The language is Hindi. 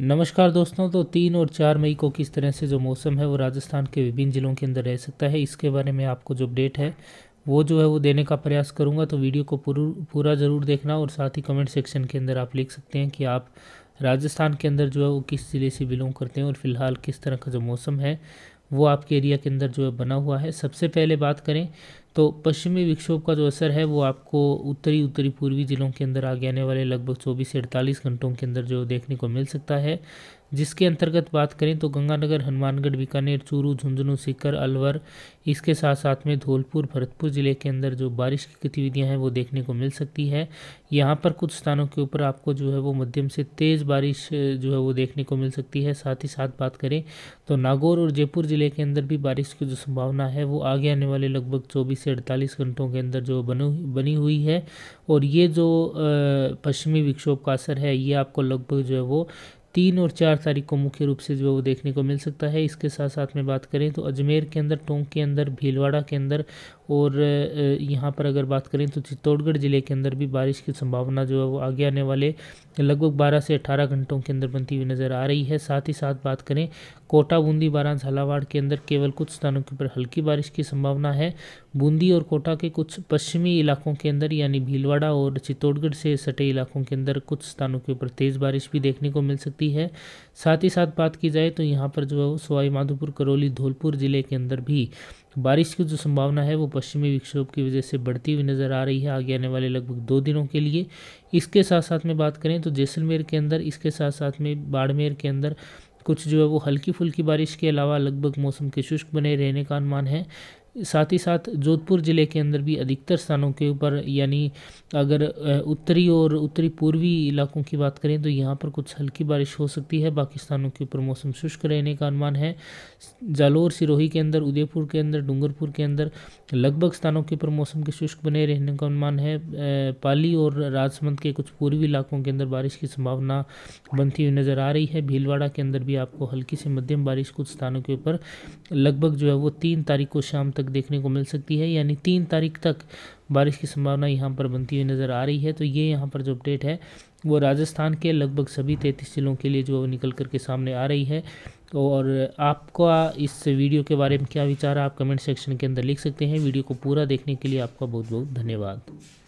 नमस्कार दोस्तों तो तीन और चार मई को किस तरह से जो मौसम है वो राजस्थान के विभिन्न ज़िलों के अंदर रह सकता है इसके बारे में आपको जो अपडेट है वो जो है वो देने का प्रयास करूँगा तो वीडियो को पूरा ज़रूर देखना और साथ ही कमेंट सेक्शन के अंदर आप लिख सकते हैं कि आप राजस्थान के अंदर जो है वो किस ज़िले से बिलोंग करते हैं और फिलहाल किस तरह का जो मौसम है वो आपके एरिया के अंदर जो है बना हुआ है सबसे पहले बात करें तो पश्चिमी विक्षोभ का जो असर है वो आपको उत्तरी उत्तरी पूर्वी ज़िलों के अंदर आगे आने वाले लगभग चौबीस से अड़तालीस घंटों के अंदर जो देखने को मिल सकता है जिसके अंतर्गत बात करें तो गंगानगर हनुमानगढ़ बीकानेर चूरू झुंझुनू सीकर अलवर इसके साथ साथ में धौलपुर भरतपुर ज़िले के अंदर जो बारिश की गतिविधियां हैं वो देखने को मिल सकती है यहाँ पर कुछ स्थानों के ऊपर आपको जो है वो मध्यम से तेज़ बारिश जो है वो देखने को मिल सकती है साथ ही साथ बात करें तो नागौर और जयपुर ज़िले के अंदर भी बारिश की जो संभावना है वो आगे आने वाले लगभग चौबीस से अड़तालीस घंटों के अंदर जो बन बनी हुई है और ये जो पश्चिमी विक्षोभ का असर है ये आपको लगभग जो है वो तीन और चार तारीख को मुख्य रूप से जो है वो देखने को मिल सकता है इसके साथ साथ में बात करें तो अजमेर के अंदर टोंक के अंदर भीलवाड़ा के अंदर और यहाँ पर अगर बात करें तो चित्तौड़गढ़ ज़िले के अंदर भी बारिश की संभावना जो है वो आगे आने वाले लगभग 12 से 18 घंटों के अंदर बनती हुई नज़र आ रही है साथ ही साथ बात करें कोटा बूंदी बारां झालावाड़ के अंदर केवल कुछ स्थानों के ऊपर हल्की बारिश की संभावना है बूंदी और कोटा के कुछ पश्चिमी इलाकों के अंदर यानी भीलवाड़ा और चित्तौड़गढ़ से सटे इलाकों के अंदर कुछ स्थानों के ऊपर तेज़ बारिश भी देखने को मिल सकती सकती है साथ ही साथ बात की जाए तो यहाँ पर जो है सवाई माधोपुर करौली धौलपुर ज़िले के अंदर भी बारिश की जो संभावना है वो पश्चिमी विक्षोभ की वजह से बढ़ती हुई नज़र आ रही है आगे आने वाले लगभग दो दिनों के लिए इसके साथ साथ में बात करें तो जैसलमेर के अंदर इसके साथ साथ में बाड़मेर के अंदर कुछ जो है वो हल्की फुल्की बारिश के अलावा लगभग मौसम के शुष्क बने रहने का अनुमान है साथ ही साथ जोधपुर ज़िले के अंदर भी अधिकतर स्थानों के ऊपर यानी अगर उत्तरी और उत्तरी पूर्वी इलाकों की बात करें तो यहाँ पर कुछ हल्की बारिश हो सकती है बाकी स्थानों के ऊपर मौसम शुष्क रहने का अनुमान है जालोर सिरोही के अंदर उदयपुर के अंदर डूंगरपुर के अंदर लगभग स्थानों के ऊपर मौसम के शुष्क बने रहने का अनुमान है पाली और राजसमंद के कुछ पूर्वी इलाकों के अंदर बारिश की संभावना बनती हुई नज़र आ रही है भीलवाड़ा के अंदर भी आपको हल्की से मध्यम बारिश कुछ स्थानों के ऊपर लगभग जो है वो तीन तारीख को शाम तक तक देखने को मिल सकती है यानी तीन तारीख तक बारिश की संभावना यहाँ पर बनती हुई नज़र आ रही है तो ये यहाँ पर जो अपडेट है वो राजस्थान के लगभग सभी तैंतीस ज़िलों के लिए जो निकल कर के सामने आ रही है और आपका इस वीडियो के बारे में क्या विचार है आप कमेंट सेक्शन के अंदर लिख सकते हैं वीडियो को पूरा देखने के लिए आपका बहुत बहुत धन्यवाद